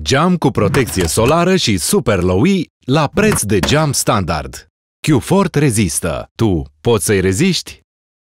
Geam cu protecție solară și Super -E la preț de geam standard. Q-Fort rezistă. Tu poți să-i reziști?